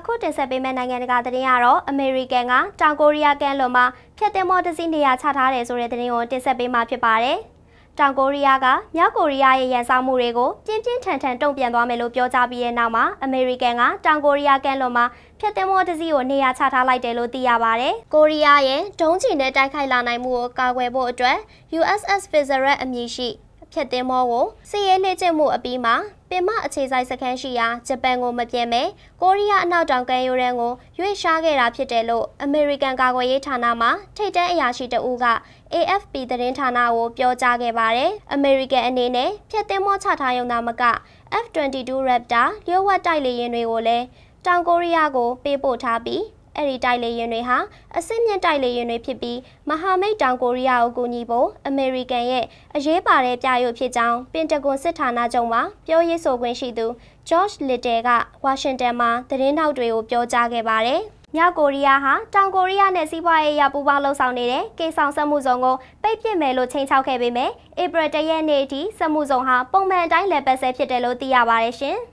အခုတင်ဆက်ပေးမယ့်နိုင်ငံတကာသတင်းကတော့အမေရိကန်ကတောင်ကိုရီးယားကမ်းလွန်မှာဖျက်သင်္ဘောတစ်စီးနေရာချထားတယ်ဆိုတဲ့သတင်းကိုတင်ဆက်ပေးမှာဖြစ်ပါတယ်။တောင်ကိုရီးယားကမြောက်ကိုရီးယားရဲ့ရန်စောင်းမှုတွေကိုပြင်းပြင်းထန်ထန်တုံ့ပြန်သွားမယ်လို့ပြောကြားပြီးတဲ့နောက်မှာအမေရိကန်ကတောင်ကိုရီးယားကမ်းလွန်မှာဖျက်သင်္ဘောတစ်စီးကိုနေရာချထားလိုက်တယ်လို့သိရပါဗျ။ကိုရီးယားရဲ့ဒုံးကျည်နဲ့တိုက်ခိုက်လာနိုင်မှုကိုကာကွယ်ဖို့အတွက် USS Fitzgerald အမည်ရှိဖျက်သင်းမောကိုစစ်ရေးလေ့ကျင့်မှုအပြီးမှာပင်မအခြေစိုက်စခန်းရှိရာဂျပန်ကိုမပြင်းမဲကိုရီးယားအနောက်တောင်ကမ်းရိုးတန်းကိုရွေ့ရှားခဲ့တာဖြစ်တယ်လို့အမေရိကန်ကာကွယ်ရေးဌာနမှထိပ်တန်းအရာရှိတဦးက AFP သတင်းဌာနကိုပြောကြားခဲ့ပါတယ်။အမေရိကန်အနေနဲ့ဖျက်သင်းမောချထားရုံသာမက F-22 Raptor လျှို့ဝှက်တိုက်လေယာဉ်တွေကိုလည်းတောင်ကိုရီးယားကို ပေးပို့ထားပြီးအဲ့ဒီတိုက်လေယာဉ်တွေဟာအစစ်မြင့်တိုက်လေယာဉ်တွေဖြစ်ပြီးမဟာမိတ်တောင်ကိုရီးယားကိုကူညီဖို့အမေရိကန်ရဲ့အရေးပါတဲ့ပြရုပ်ဖြစ်ကြောင်းပင်တဂွန်စစ်ဌာနချုပ်မှပြောရေးဆိုခွင့်ရှိသူ George Little ကဝါရှင်တန်မှာသတင်းထောက်တွေကိုပြောကြားခဲ့ပါတယ်။မြောက်ကိုရီးယားဟာတောင်ကိုရီးယားနဲ့စီးပွားရေးအရပူးပေါင်းလှုပ်ဆောင်နေတဲ့ကိဆောင်စက်မှုဇုံကိုပိတ်ပစ်မယ်လို့ချိန်ချောက်ခဲ့ပေမဲ့ဧပြီ၁ရက်နေ့အထိစက်မှုဇုံဟာပုံမှန်အတိုင်းလည်ပတ်ဆဲဖြစ်တယ်လို့သိရပါတယ်ရှင်။